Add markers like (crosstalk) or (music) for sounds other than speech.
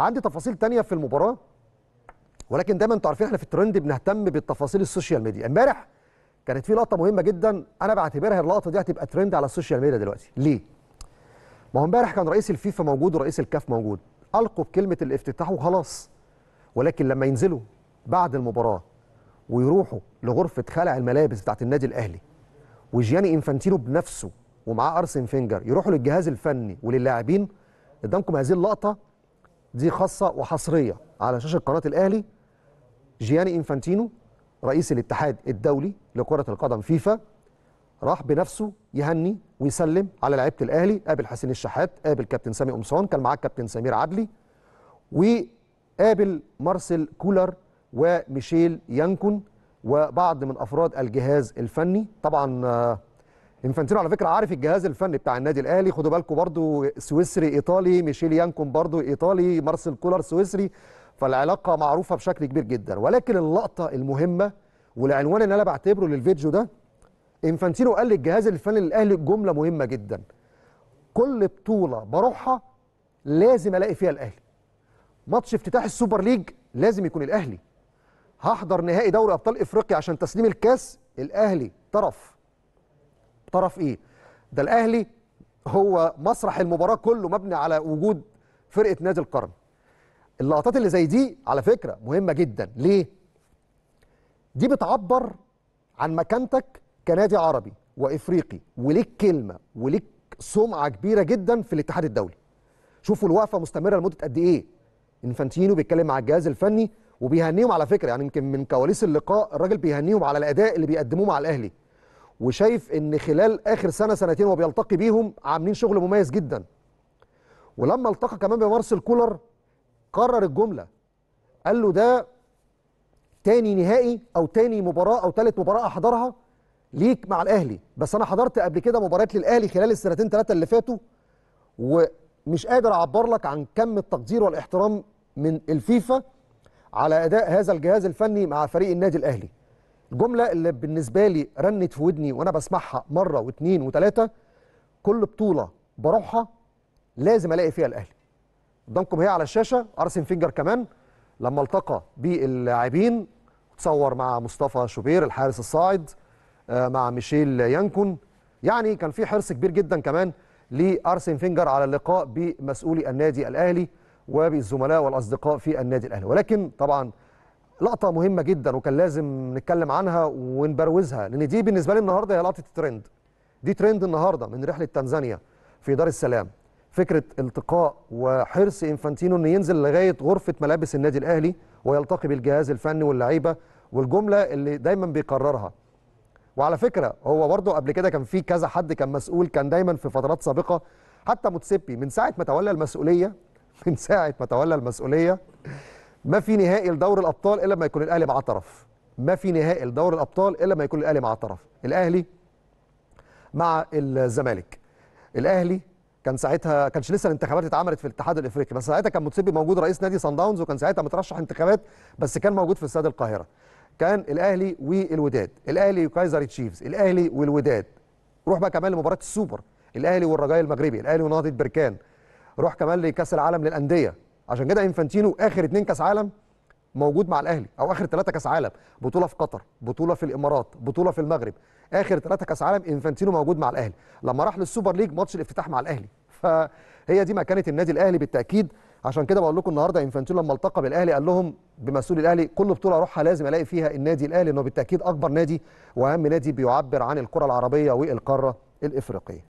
عندي تفاصيل تانية في المباراه ولكن دايما انتوا عارفين احنا في الترند بنهتم بالتفاصيل السوشيال ميديا امبارح كانت في لقطه مهمه جدا انا بعتبرها اللقطه دي هتبقى ترند على السوشيال ميديا دلوقتي ليه ما هو امبارح كان رئيس الفيفا موجود ورئيس الكاف موجود القوا بكلمه الافتتاح وخلاص ولكن لما ينزلوا بعد المباراه ويروحوا لغرفه خلع الملابس بتاعت النادي الاهلي وجياني انفانتينو بنفسه ومعاه ارسن فينجر يروحوا للجهاز الفني وللاعبين قدامكم هذه اللقطه دي خاصه وحصريه على شاشه قناه الاهلي جياني انفانتينو رئيس الاتحاد الدولي لكره القدم فيفا راح بنفسه يهني ويسلم على لعيبه الاهلي قابل حسين الشحات قابل كابتن سامي قمصان كان معاه كابتن سمير عدلي وقابل مارسيل كولر وميشيل يانكون وبعض من افراد الجهاز الفني طبعا آه، انفانتينو على فكره عارف الجهاز الفني بتاع النادي الاهلي خدوا بالكم برضو سويسري ايطالي ميشيل يانكون برضو ايطالي مارسيل كولر سويسري فالعلاقه معروفه بشكل كبير جدا ولكن اللقطه المهمه والعنوان اللي انا بعتبره للفيديو ده انفانتينو قال للجهاز الفني للاهلي جمله مهمه جدا كل بطوله بروحها لازم الاقي فيها الاهلي ماتش افتتاح السوبر ليج لازم يكون الاهلي هحضر نهائي دوري ابطال افريقيا عشان تسليم الكاس الاهلي طرف طرف ايه ده الاهلي هو مسرح المباراه كله مبني على وجود فرقه نادي القرن اللقطات اللي زي دي على فكره مهمه جدا ليه دي بتعبر عن مكانتك كنادي عربي وافريقي وليك كلمه وليك سمعه كبيره جدا في الاتحاد الدولي شوفوا الوقفه مستمره لمده قد ايه انفانتينو بيتكلم مع الجهاز الفني وبيهنيهم على فكره يعني يمكن من كواليس اللقاء الراجل بيهنيهم على الاداء اللي بيقدموه مع الاهلي وشايف ان خلال اخر سنه سنتين وبيلتقي بيهم عاملين شغل مميز جدا ولما التقى كمان بمارسيل كولر قرر الجمله قال له ده تاني نهائي او تاني مباراه او تالت مباراه احضرها ليك مع الاهلي بس انا حضرت قبل كده مباريات للاهلي خلال السنتين ثلاثه اللي فاتوا ومش قادر اعبر لك عن كم التقدير والاحترام من الفيفا على اداء هذا الجهاز الفني مع فريق النادي الاهلي الجملة اللي بالنسبة لي رنت في ودني وأنا بسمعها مرة واثنين وثلاثة كل بطولة بروحها لازم ألاقي فيها الأهلي قدامكم هي على الشاشة أرسن فينجر كمان لما التقى باللاعبين تصور مع مصطفى شوبير الحارس الصاعد آه، مع ميشيل يانكون يعني كان في حرص كبير جدا كمان لارسن فينجر على اللقاء بمسؤولي النادي الاهلي وبالزملاء والاصدقاء في النادي الاهلي ولكن طبعا لقطه مهمه جدا وكان لازم نتكلم عنها ونبروزها لان دي بالنسبه لي النهارده هي لقطه الترند دي ترند النهارده من رحله تنزانيا في دار السلام فكره التقاء وحرص انفانتينو انه ينزل لغايه غرفه ملابس النادي الاهلي ويلتقي بالجهاز الفني واللعيبه والجمله اللي دايما بيكررها وعلى فكره هو برضه قبل كده كان في كذا حد كان مسؤول كان دايما في فترات سابقه حتى موتسيبي من ساعه ما تولى المسؤوليه (laughs) من ساعه ما تولى المسؤوليه ما في نهائي لدوري الابطال الا لما يكون الاهلي معاه طرف ما في نهائي لدوري الابطال الا لما يكون الاهلي معاه طرف الاهلي مع الزمالك الاهلي كان ساعتها كانش لسه الانتخابات اتعملت في الاتحاد الافريقي بس ساعتها كان متسبي موجود رئيس نادي صن داونز وكان ساعتها مترشح انتخابات بس كان موجود في استاد القاهره كان الاهلي والوداد الاهلي وكايزر تشيفز الاهلي والوداد روح بقى كمان لمباراه السوبر الاهلي والرجاء المغربي الاهلي ونهضه بركان روح كمان لكاس العالم للانديه عشان كده انفانتينو اخر اتنين كاس عالم موجود مع الاهلي او اخر ثلاثه كاس عالم بطوله في قطر بطوله في الامارات بطوله في المغرب اخر ثلاثه كاس عالم انفانتينو موجود مع الاهلي لما راح للسوبر ليج ماتش الافتتاح مع الاهلي فهي دي مكانه النادي الاهلي بالتاكيد عشان كده بقول لكم النهارده انفانتينو لما التقى بالاهلي قال لهم بمسؤول الاهلي كل بطوله اروحها لازم الاقي فيها النادي الاهلي انه بالتاكيد اكبر نادي واهم نادي بيعبر عن الكره العربيه والقاره الافريقيه